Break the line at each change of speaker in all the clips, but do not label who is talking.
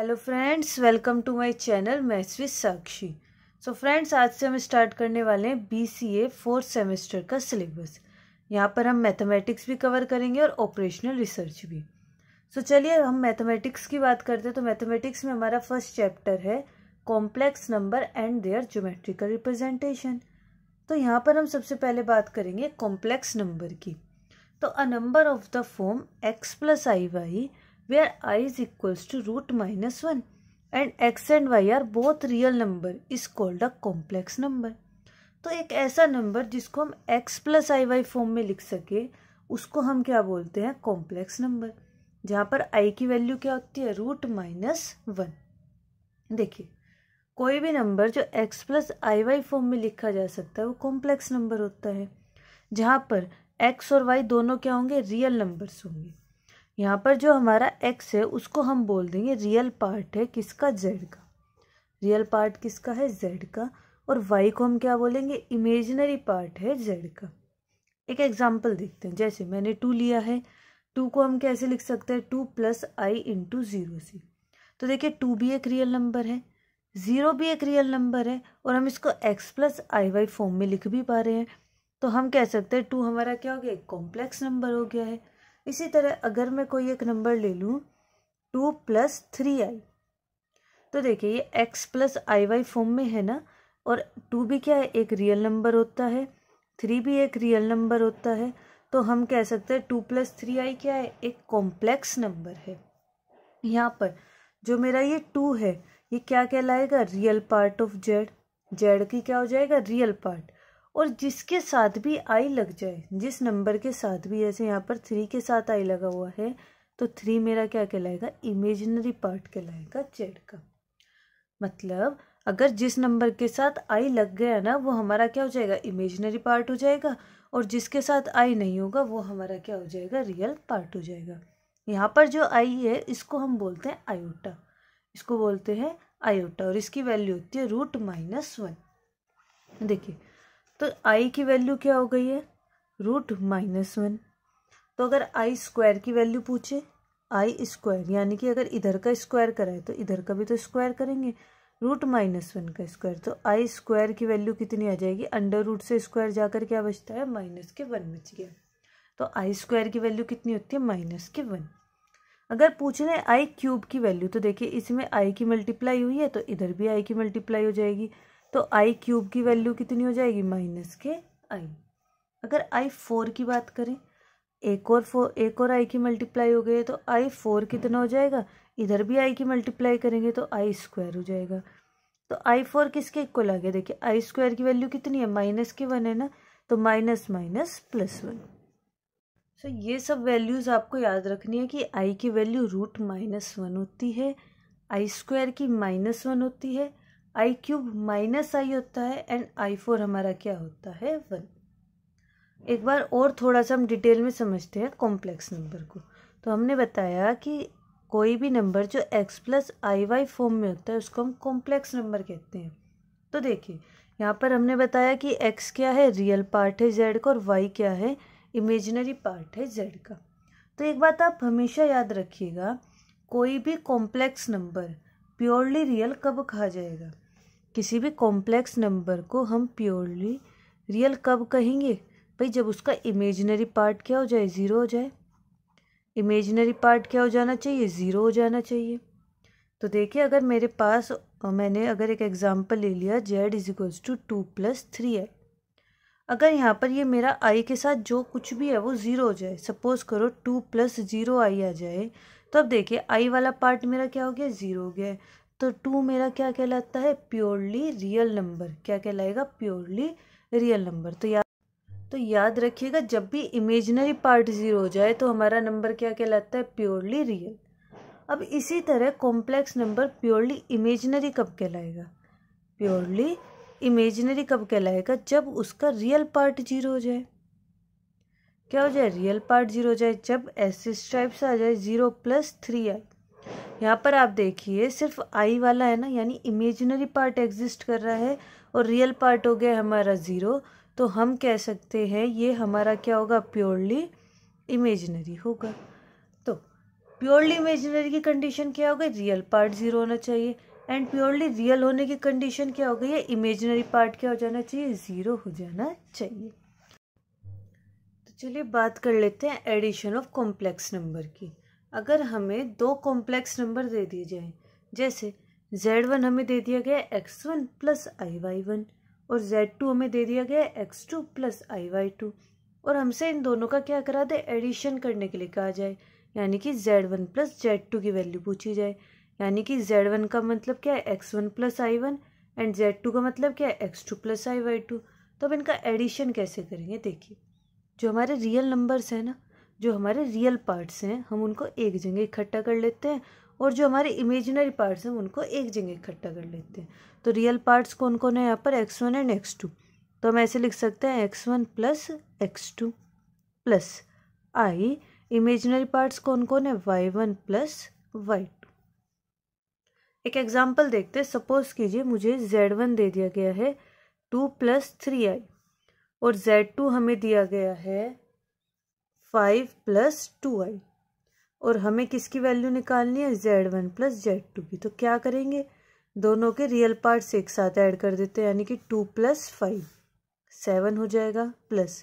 hello friends welcome to my channel मैं स्वी साक्षी सो friends आज से हम स्टार्ट करने वाले हैं B C A fourth semester का सिलेबस यहाँ पर हम मैथमेटिक्स भी कवर करेंगे और ऑपरेशनल रिसर्च भी सो so, चलिए हम मैथमेटिक्स की बात करते हैं तो मैथमेटिक्स में हमारा फर्स्ट चैप्टर है complex number and their geometrical representation तो यहाँ पर हम सबसे पहले बात करेंगे कॉम्प्लेक्स नंबर की तो a number of the form x plus i y where i is equals to root minus 1 and x and y are both real number is called a complex number तो एक ऐसा number जिसको हम x plus i y form में लिख सके उसको हम क्या बोलते हैं कॉम्प्लेक्स नंबर जहाँ पर आई की वैल्यू क्या होती है रूट माइनस वन देखिए कोई भी नंबर जो x plus i y form में लिखा जा सकता है वो कॉम्प्लेक्स नंबर होता है जहाँ पर एक्स और वाई दोनों क्या होंगे रियल नंबर्स होंगे यहाँ पर जो हमारा एक्स है उसको हम बोल देंगे रियल पार्ट है किसका जेड का रियल पार्ट किसका है जेड का और वाई को हम क्या बोलेंगे इमेजिनरी पार्ट है जेड का एक एग्जाम्पल देखते हैं जैसे मैंने टू लिया है टू को हम कैसे लिख सकते हैं two plus i into zero see तो देखिए टू भी एक रियल नंबर है ज़ीरो भी एक रियल नंबर है और हम इसको x plus i y form में लिख भी पा रहे हैं तो हम कह सकते हैं टू हमारा क्या हो गया एक कॉम्प्लेक्स नंबर हो गया है इसी तरह अगर मैं कोई एक नंबर ले लूँ टू प्लस थ्री आई तो देखिए ये x plus i y form में है ना और टू भी क्या है एक रियल नंबर होता है थ्री भी एक रियल नंबर होता है तो हम कह सकते हैं टू प्लस थ्री आई क्या है एक कॉम्प्लेक्स नंबर है यहाँ पर जो मेरा ये टू है ये क्या कहलाएगा real part of z z की क्या हो जाएगा रियल पार्ट और जिसके साथ भी आई लग जाए जिस नंबर के साथ भी ऐसे यहाँ पर थ्री के साथ आई लगा हुआ है तो थ्री मेरा क्या कहलाएगा इमेजिनरी पार्ट कहलाएगा जेड का मतलब अगर जिस नंबर के साथ आई लग गया ना वो हमारा क्या हो जाएगा इमेजिनरी पार्ट हो जाएगा और जिसके साथ आई नहीं होगा वो हमारा क्या हो जाएगा रियल पार्ट हो जाएगा यहाँ पर जो आई है इसको हम बोलते हैं आयोटा इसको बोलते हैं आयोटा और इसकी वैल्यू होती है रूट माइनस वन देखिए तो आई की वैल्यू क्या हो गई है रूट माइनस वन तो अगर आई स्क्वायर की वैल्यू पूछे आई स्क्वायर यानी कि अगर इधर का स्क्वायर कराए तो इधर का भी तो स्क्वायर करेंगे रूट माइनस वन का स्क्वायर तो आई स्क्वायर की वैल्यू कितनी आ जाएगी अंडर रूट से स्क्वायर जाकर क्या बचता है माइनस के वन बच गया तो आई स्क्वायर की वैल्यू कितनी होती है माइनस के वन अगर पूछ रहे आई क्यूब की वैल्यू तो देखिए इसमें आई की मल्टीप्लाई हुई है तो इधर भी आई की मल्टीप्लाई हो जाएगी तो आई क्यूब की वैल्यू कितनी हो जाएगी माइनस के आई अगर आई फोर की बात करें एक और फोर एक और आई की मल्टीप्लाई हो गई तो आई फोर कितना हो जाएगा इधर भी आई की मल्टीप्लाई करेंगे तो आई स्क्वायर हो जाएगा तो आई फोर किसके इक्वल आ गया देखिए आई स्क्वायर की वैल्यू कितनी है माइनस के वन है ना तो minus minus plus one so ये सब वैल्यूज़ आपको याद रखनी है कि आई की वैल्यू रूट माइनस वन होती है आई स्क्वायर की माइनस वन होती है आई क्यूब माइनस आई होता है एंड आई फोर हमारा क्या होता है वन एक बार और थोड़ा सा हम डिटेल में समझते हैं कॉम्प्लेक्स नंबर को तो हमने बताया कि कोई भी नंबर जो x plus i y form में होता है उसको हम कॉम्प्लेक्स नंबर कहते हैं तो देखिए यहाँ पर हमने बताया कि एक्स क्या है रियल पार्ट है जेड का और वाई क्या है इमेजिनरी पार्ट है जेड का तो एक बात आप हमेशा याद रखिएगा कोई भी कॉम्प्लेक्स नंबर प्योरली रियल कब कहा जाएगा किसी भी कॉम्प्लेक्स नंबर को हम प्योरली रियल कब कहेंगे भाई जब उसका इमेजनरी पार्ट क्या हो जाए ज़ीरो हो जाए इमेजनरी पार्ट क्या हो जाना चाहिए ज़ीरो हो जाना चाहिए तो देखिए अगर मेरे पास मैंने अगर एक एग्ज़ाम्पल ले लिया z is equals to two plus three है अगर यहाँ पर ये मेरा आई के साथ जो कुछ भी है वो ज़ीरो हो जाए सपोज़ करो टू प्लस ज़ीरो आई आ जाए तो अब देखिए आई वाला पार्ट मेरा क्या हो गया ज़ीरो हो गया है तो टू मेरा क्या कहलाता है प्योरली रियल नंबर क्या कहलाएगा प्योरली रियल नंबर तो याद तो याद रखिएगा जब भी इमेजनरी पार्ट ज़ीरो हो जाए तो हमारा नंबर क्या कहलाता है प्योरली रियल अब इसी तरह कॉम्प्लेक्स नंबर प्योरली इमेजनरी कब कहलाएगा प्योरली इमेजनरी कब कहलाएगा जब उसका रियल पार्ट जीरो हो जाए क्या हो जाए रियल पार्ट जीरो हो जाए जब एसिस टाइप्स आ जाए ज़ीरो प्लस थ्री आई यहाँ पर आप देखिए सिर्फ आई वाला है ना यानी इमेजिनरी पार्ट एग्जिस्ट कर रहा है और रियल पार्ट हो गया हमारा ज़ीरो तो हम कह सकते हैं ये हमारा क्या होगा प्योरली इमेजिनरी होगा तो प्योरली इमेजिनरी की कंडीशन क्या हो गई रियल पार्ट ज़ीरो होना चाहिए एंड प्योरली रियल होने की कंडीशन क्या हो गई है इमेजिनरी पार्ट क्या हो जाना चाहिए ज़ीरो हो जाना चाहिए तो चलिए बात कर लेते हैं एडिशन ऑफ कॉम्प्लेक्स नंबर की अगर हमें दो कॉम्प्लेक्स नंबर दे दिए जाए जैसे जेड वन हमें दे दिया गया x one plus i y one और जेड टू हमें दे दिया गया x two plus i y two और हमसे इन दोनों का क्या करा दे एडिशन करने के लिए कहा जाए यानी कि z one plus z two की वैल्यू पूछी जाए यानी कि जेड वन का मतलब क्या है x one plus i one and z two का मतलब क्या है x two plus i y two तो अब इनका एडिशन कैसे करेंगे देखिए जो हमारे रियल नंबर्स हैं ना जो हमारे रियल पार्ट्स हैं हम उनको एक जगह इकट्ठा कर लेते हैं और जो हमारे इमेजिनरी पार्ट्स हैं उनको एक जगह इकट्ठा कर लेते हैं तो रियल पार्ट्स कौन कौन है यहाँ पर x one and x two तो हम ऐसे लिख सकते हैं x one plus x two plus i imaginary parts कौन कौन है y one plus y two एक एग्जाम्पल देखते हैं सपोज कीजिए मुझे जेड वन दे दिया गया है टू प्लस थ्री आई और जेड टू हमें दिया गया है फाइव प्लस टू आई और हमें किसकी वैल्यू निकालनी है z one plus z two की तो क्या करेंगे दोनों के रियल पार्ट्स एक साथ ऐड कर देते हैं यानी कि टू प्लस फाइव सेवन हो जाएगा plus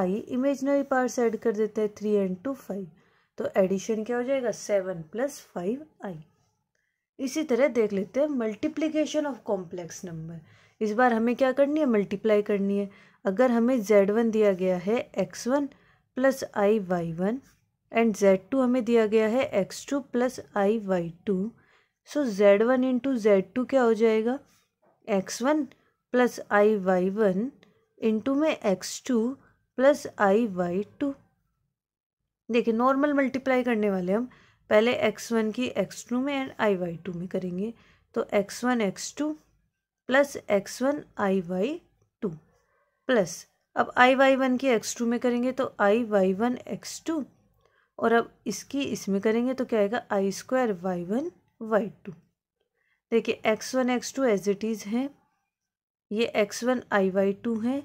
i imaginary parts add कर देते हैं थ्री एंड टू फाइव तो एडिशन क्या हो जाएगा सेवन प्लस फाइव आई इसी तरह देख लेते हैं मल्टीप्लीकेशन ऑफ कॉम्प्लेक्स नंबर इस बार हमें क्या करनी है मल्टीप्लाई करनी है अगर हमें जेड वन दिया गया है x one plus i y one and z two हमें दिया गया है x two plus i y two so z one into z two क्या हो जाएगा x one plus i y one into में x two plus i y two देखिए normal multiply करने वाले हम पहले एक्स वन की एक्स टू में एंड आई वाई टू में करेंगे तो x one x two plus x one i y two plus अब आई वाई वन की एक्स टू में करेंगे तो i y one x two और अब इसकी इसमें करेंगे तो क्या आएगा i square y one y two देखिए x one x two as it is है ये x one i y two है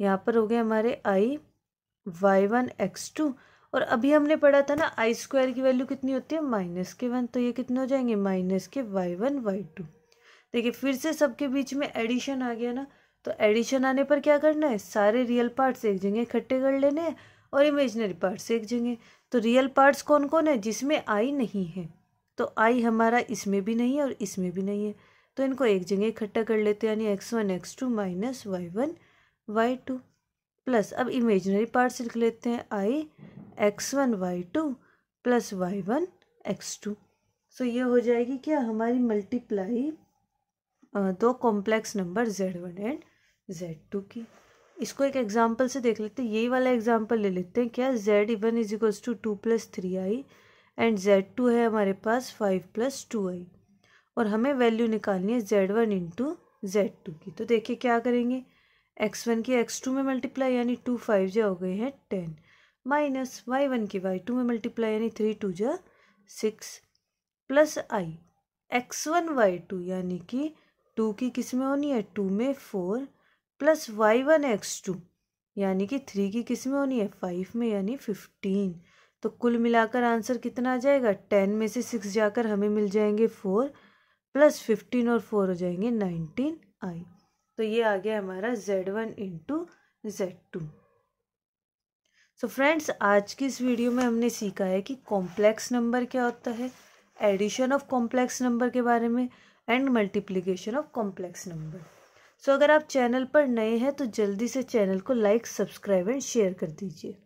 यहाँ पर हो गए हमारे i y one x two और अभी हमने पढ़ा था ना आई स्क्वायर की वैल्यू कितनी होती है माइनस के वन तो ये कितने हो जाएंगे माइनस के वाई वन वाई टू देखिए फिर से सबके बीच में एडिशन आ गया ना तो एडिशन आने पर क्या करना है सारे रियल पार्ट्स एक जगह इकट्ठे कर लेने हैं और इमेजनरी पार्ट्स एक जगह तो रियल पार्ट्स कौन कौन है जिसमें आई नहीं है तो आई हमारा इसमें भी नहीं है और इसमें भी नहीं है तो इनको एक जगह इकट्ठा कर लेते हैं यानी x one x two minus y one y two plus अब इमेजनरी पार्ट्स लिख लेते हैं i x one y two plus y one x two so ये हो जाएगी क्या हमारी मल्टीप्लाई दो complex number z one and z two की इसको एक एग्जाम्पल से देख लेते हैं यही वाला एग्जाम्पल ले लेते हैं क्या z one is equals to two plus three i and z two है हमारे पास फाइव प्लस टू आई और हमें वैल्यू निकालनी है z one into z two की तो देखिए क्या करेंगे एक्स वन की एक्स टू में मल्टीप्लाई यानी टू फाइव जो हो गए हैं टेन माइनस वाई वन की वाई टू में मल्टीप्लाई यानी थ्री टू जो six plus i x one y two यानी कि टू की किस में होनी है टू में four plus y one x two यानी कि थ्री की किस में होनी है फाइव में यानी फिफ्टीन तो कुल मिलाकर आंसर कितना आ जाएगा टेन में से सिक्स जाकर हमें मिल जाएंगे फोर प्लस फिफ्टीन और फोर हो जाएंगे नाइनटीन आई तो ये आ गया हमारा z one into z two so friends आज की इस वीडियो में हमने सीखा है कि कॉम्प्लेक्स नंबर क्या होता है एडिशन ऑफ कॉम्प्लेक्स नंबर के बारे में and multiplication of complex number so अगर आप चैनल पर नए हैं तो जल्दी से चैनल को लाइक सब्सक्राइब एंड शेयर कर दीजिए